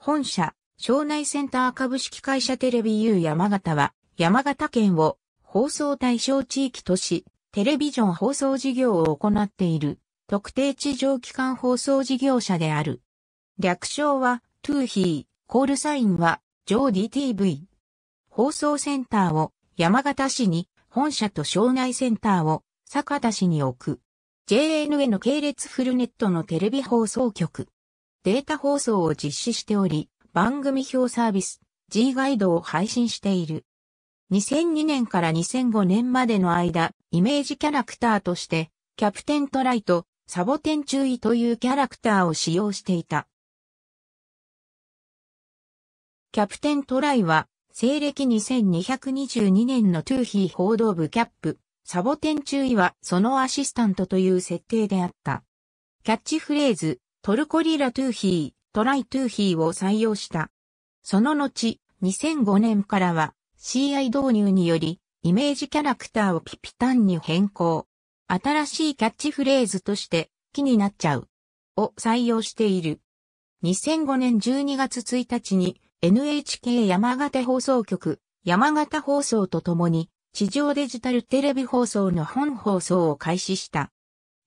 本社、省内センター株式会社テレビ U 山形は、山形県を放送対象地域とし、テレビジョン放送事業を行っている、特定地上機関放送事業者である。略称は、トゥーヒー、コールサインは、ジョーディ t v 放送センターを山形市に、本社と省内センターを酒田市に置く。JNN 系列フルネットのテレビ放送局。データ放送を実施しており、番組表サービス G ガイドを配信している。2002年から2005年までの間、イメージキャラクターとして、キャプテントライト、サボテン注意というキャラクターを使用していた。キャプテントライは、西暦2222年のトゥーヒー報道部キャップ、サボテン注意はそのアシスタントという設定であった。キャッチフレーズ、トルコリラトゥーヒー、トライトゥーヒーを採用した。その後、2005年からは CI 導入により、イメージキャラクターをピピタンに変更。新しいキャッチフレーズとして、気になっちゃう。を採用している。2005年12月1日に NHK 山形放送局、山形放送とともに地上デジタルテレビ放送の本放送を開始した。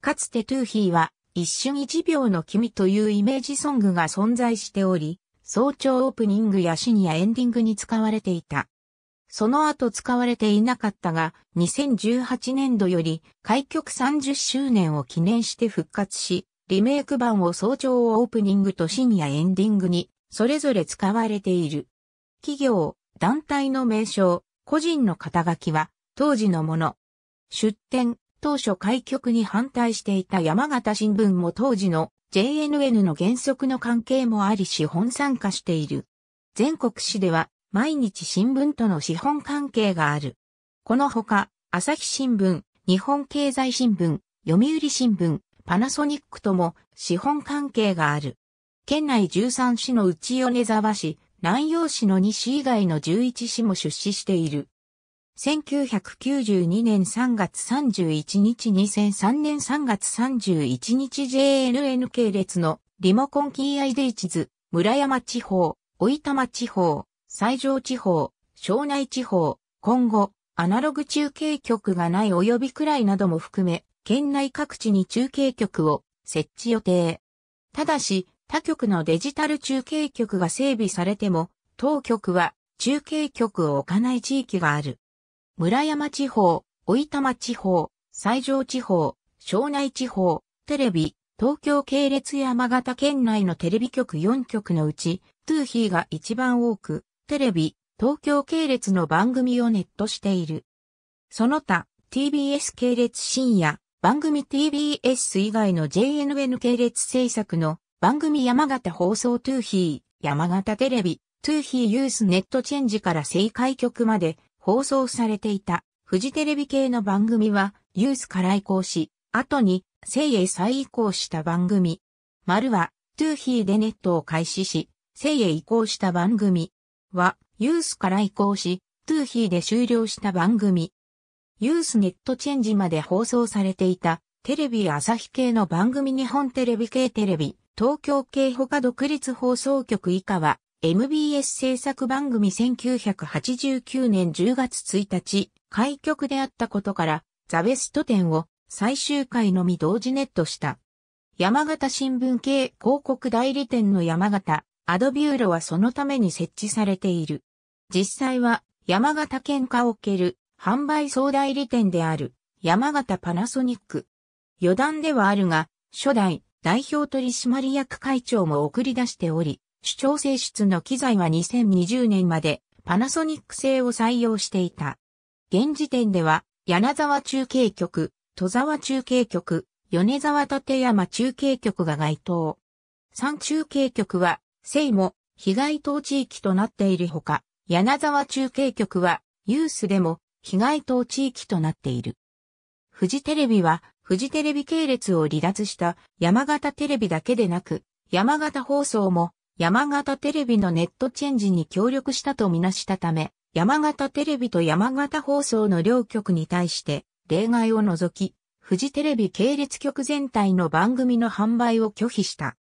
かつてトゥーヒーは一瞬一秒の君というイメージソングが存在しており、早朝オープニングや深夜エンディングに使われていた。その後使われていなかったが、2018年度より開局30周年を記念して復活し、リメイク版を早朝オープニングと深夜エンディングに、それぞれ使われている。企業、団体の名称、個人の肩書きは、当時のもの。出展、当初開局に反対していた山形新聞も当時の JNN の原則の関係もあり資本参加している。全国紙では毎日新聞との資本関係がある。このほか、朝日新聞、日本経済新聞、読売新聞、パナソニックとも資本関係がある。県内13市のうち米沢市、南陽市の2市以外の11市も出資している。1992年3月31日2003年3月31日 JLN 系列のリモコンキーアイデイ地図、村山地方、老玉地方、西条地方、庄内地方、今後、アナログ中継局がない及びくらいなども含め、県内各地に中継局を設置予定。ただし、他局のデジタル中継局が整備されても、当局は中継局を置かない地域がある。村山地方、老玉地方、西条地方、庄内地方、テレビ、東京系列山形県内のテレビ局4局のうち、トゥーヒーが一番多く、テレビ、東京系列の番組をネットしている。その他、TBS 系列深夜、番組 TBS 以外の JNN 系列制作の番組山形放送トゥーヒー、山形テレビ、トゥーヒーユースネットチェンジから正解局まで放送されていたフジテレビ系の番組はユースから移行し、後に生へ再移行した番組。丸はトゥーヒーでネットを開始し、生へ移行した番組はユースから移行し、トゥーヒーで終了した番組。ユースネットチェンジまで放送されていたテレビ朝日系の番組日本テレビ系テレビ、東京系他独立放送局以下は MBS 制作番組1989年10月1日、開局であったことから、ザ・ベスト10を最終回のみ同時ネットした。山形新聞系広告代理店の山形、アドビューロはそのために設置されている。実際は山形県下おける販売総代理店である山形パナソニック。余談ではあるが、初代代表取締役会長も送り出しており、主張性質の機材は2020年までパナソニック製を採用していた。現時点では、柳沢中継局、戸沢中継局、米沢立山中継局が該当。三中継局は、西も被害等地域となっているほか、柳沢中継局は、ユースでも被害等地域となっている。フジテレビは、フジテレビ系列を離脱した山形テレビだけでなく、山形放送も山形テレビのネットチェンジに協力したとみなしたため、山形テレビと山形放送の両局に対して、例外を除き、フジテレビ系列局全体の番組の販売を拒否した。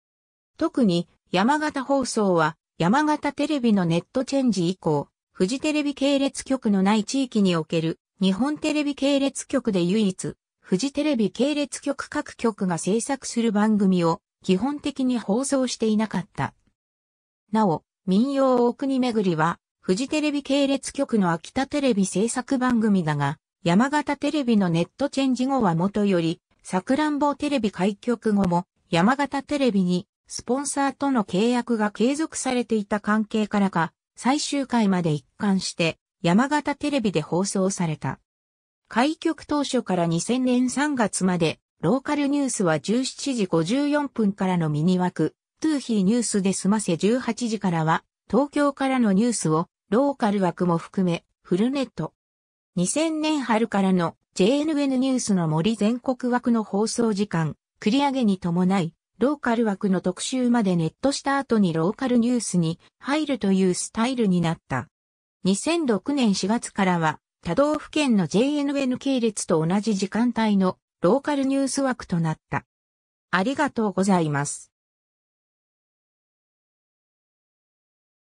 特に、山形放送は、山形テレビのネットチェンジ以降、フジテレビ系列局のない地域における、日本テレビ系列局で唯一、フジテレビ系列局各局が制作する番組を基本的に放送していなかった。なお、民謡大国巡りは、富士テレビ系列局の秋田テレビ制作番組だが、山形テレビのネットチェンジ後はもとより、さくらんぼテレビ開局後も、山形テレビに、スポンサーとの契約が継続されていた関係からか、最終回まで一貫して、山形テレビで放送された。開局当初から2000年3月まで、ローカルニュースは17時54分からのミニ枠、トゥーヒーニュースで済ませ18時からは、東京からのニュースを、ローカル枠も含め、フルネット。2000年春からの JNN ニュースの森全国枠の放送時間、繰り上げに伴い、ローカル枠の特集までネットした後にローカルニュースに入るというスタイルになった。2006年4月からは、他道府県の JNN 系列と同じ時間帯のローカルニュース枠となった。ありがとうございます。